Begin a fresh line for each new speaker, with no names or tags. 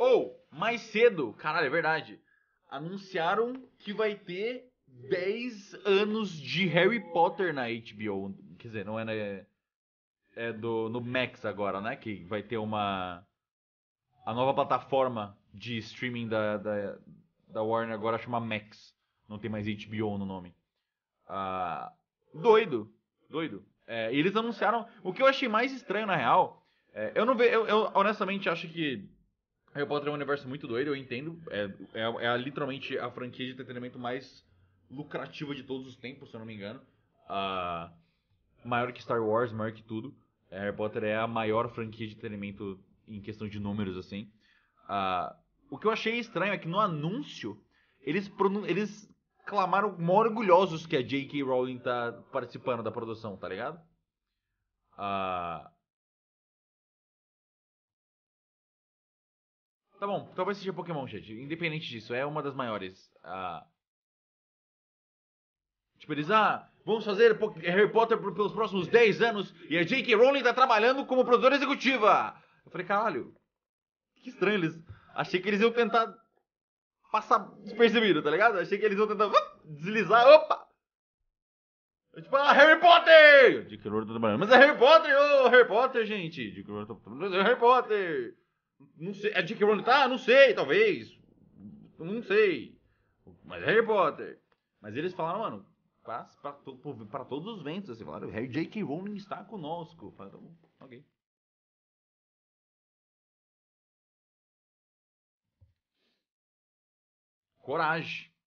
Ou, mais cedo, caralho, é verdade. Anunciaram que vai ter 10 anos de Harry Potter na HBO. Quer dizer, não é na, é do no Max agora, né? Que vai ter uma a nova plataforma de streaming da, da, da Warner agora chama Max. Não tem mais HBO no nome. Ah, doido, doido. É, eles anunciaram. O que eu achei mais estranho na real, é, eu não vejo. Eu, eu honestamente acho que Harry Potter é um universo muito doido, eu entendo. É, é, é literalmente a franquia de entretenimento mais lucrativa de todos os tempos, se eu não me engano. Uh, maior que Star Wars, maior que tudo. É, Harry Potter é a maior franquia de entretenimento em questão de números, assim. Uh, o que eu achei estranho é que no anúncio, eles, eles clamaram mó orgulhosos que a J.K. Rowling tá participando da produção, tá ligado? Uh, Tá bom, talvez então seja Pokémon, gente. Independente disso, é uma das maiores. Ah... Tipo, eles, ah, vamos fazer Harry Potter pelos próximos 10 anos e a J.K. Rowling tá trabalhando como produtora executiva. Eu falei, caralho, que estranho eles. Achei que eles iam tentar passar despercebido, tá ligado? Achei que eles iam tentar deslizar, opa! Eu, tipo, ah, Harry Potter! J.K. Rowling tá trabalhando, mas é Harry Potter, ô oh, Harry Potter, gente! J.K. Rowling tá trabalhando, mas é Harry Potter! Não sei. A é J.K. Rowling tá? Não sei, talvez. Não sei. Mas é Harry Potter. Mas eles falaram, mano, para to, pra todos os ventos. Assim, falaram, Harry J.K. Rowling está conosco. tá bom, ok. Coragem.